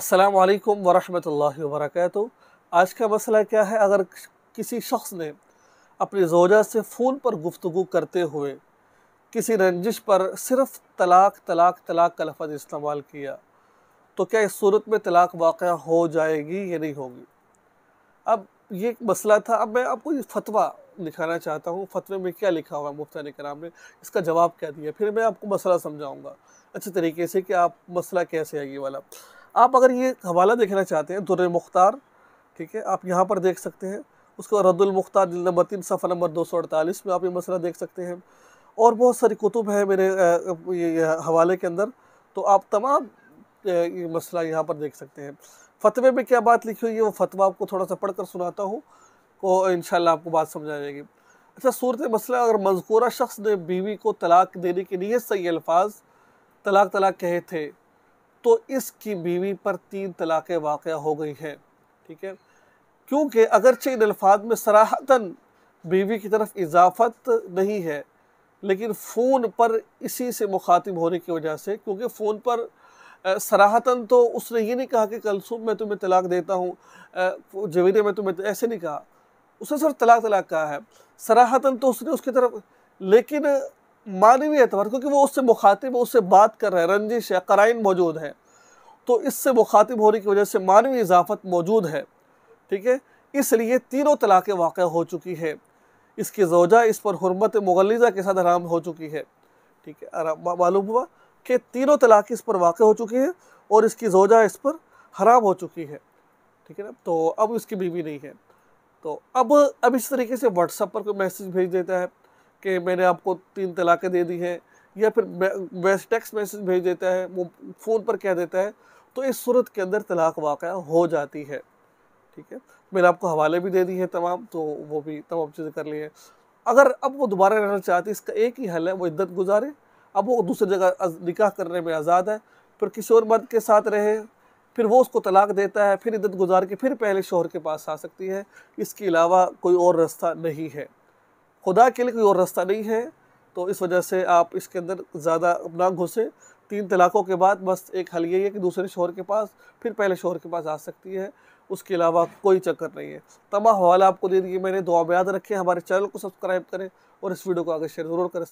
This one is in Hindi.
अस्सलाम वालेकुम वरक आज का मसला क्या है अगर किसी शख्स ने अपनी जोजा से फ़ोन पर गुफ्तु करते हुए किसी रंजिश पर सिर्फ तलाक तलाक तलाक का लफज इस्तेमाल किया तो क्या इस सूरत में तलाक वाक़ हो जाएगी या नहीं होगी अब ये एक मसला था अब मैं आपको ये फतवा लिखाना चाहता हूँ फतवे में क्या लिखा हुआ है मुफ्ता कराम ने इसका जवाब क्या दिया फिर मैं आपको मसला समझाऊँगा अच्छे तरीके से कि आप मसला कैसे आएगी वाला आप अगर ये हवाला देखना चाहते हैं दुर मुख्तार ठीक है आप यहाँ पर देख सकते हैं उसके बाद रद्दुलमुख्तार जिल नंबर तीन सफ़ा नंबर दो सौ अड़तालीस में आप ये मसला देख सकते हैं और बहुत सारी कुतुब हैं मेरे ये हवाले के अंदर तो आप तमाम ये मसला यहाँ पर देख सकते हैं फतवे में क्या बात लिखी हुई है वो फतवा आपको थोड़ा सा पढ़ कर सुनाता हूँ तो इन आपको बात समझा जाएगी अच्छा सूरत मसला अगर मजकूरा शख्स ने बीवी को तलाक देने के लिए सही अल्फाज तलाक तलाक कहे थे तो इसकी बीवी पर तीन तलाक वाक़ हो गई हैं ठीक है क्योंकि अगरचे इन अल्फाज में सराहतन बीवी की तरफ इजाफत नहीं है लेकिन फ़ोन पर इसी से मुखातिब होने की वजह से क्योंकि फ़ोन पर सराहतन तो उसने ये नहीं कहा कि कल सुबह मैं तुम्हें तलाक देता हूँ जवीरे में तुम्हें तो ऐसे नहीं कहा उसने सिर्फ तलाक तलाक कहा है सराहतन तो उसने उसकी तरफ लेकिन मानवी एतवार क्योंकि वो उससे मुखातिब उससे बात कर रहे हैं रंजिश है कराइन मौजूद है तो इससे मुखातिब होने की वजह से मानवी इजाफत मौजूद है ठीक है इसलिए तीनों तलाक़ें वाक़ हो चुकी हैं इसकी जोजा इस पर हरमत मुगलजा के साथ आराम हो चुकी है ठीक है मालूम हुआ कि तीनों तलाक़ इस पर वाक़ हो चुकी है और इसकी जोजा इस पर हराम हो चुकी है ठीक है ना तो अब इसकी बीवी नहीं है तो अब अब इस तरीके से व्हाट्सअप पर कोई मैसेज भेज देता है कि मैंने आपको तीन तलाक़ें दे दी हैं या फिर वैसे टेक्स्ट मैसेज भेज देता है वो फ़ोन पर कह देता है तो इस सूरत के अंदर तलाक वाक़ हो जाती है ठीक है मैंने आपको हवाले भी दे दिए हैं तमाम तो वो भी तमाम चीज़ें कर ली हैं अगर अब वो दोबारा रहना चाहती है इसका एक ही हल है वो इद्दत गुजारे अब वो दूसरी जगह निकाह करने में आज़ाद है फिर किशोर मर्द के साथ रहे फिर वो उसको तलाक देता है फिर इद्दत गुजार के फिर पहले शोहर के पास आ सकती है इसके अलावा कोई और रास्ता नहीं है खुदा के लिए कोई और रास्ता नहीं है तो इस वजह से आप इसके अंदर ज़्यादा ना घुसें तीन तलाक़ों के बाद बस एक हल यही है कि दूसरे शोहर के पास फिर पहले शोहर के पास आ सकती है उसके अलावा कोई चक्कर नहीं है तमाम हवाला आपको दे दिए मैंने दुआ में याद रखें हमारे चैनल को सब्सक्राइब करें और इस वीडियो को आगे शेयर ज़रूर करें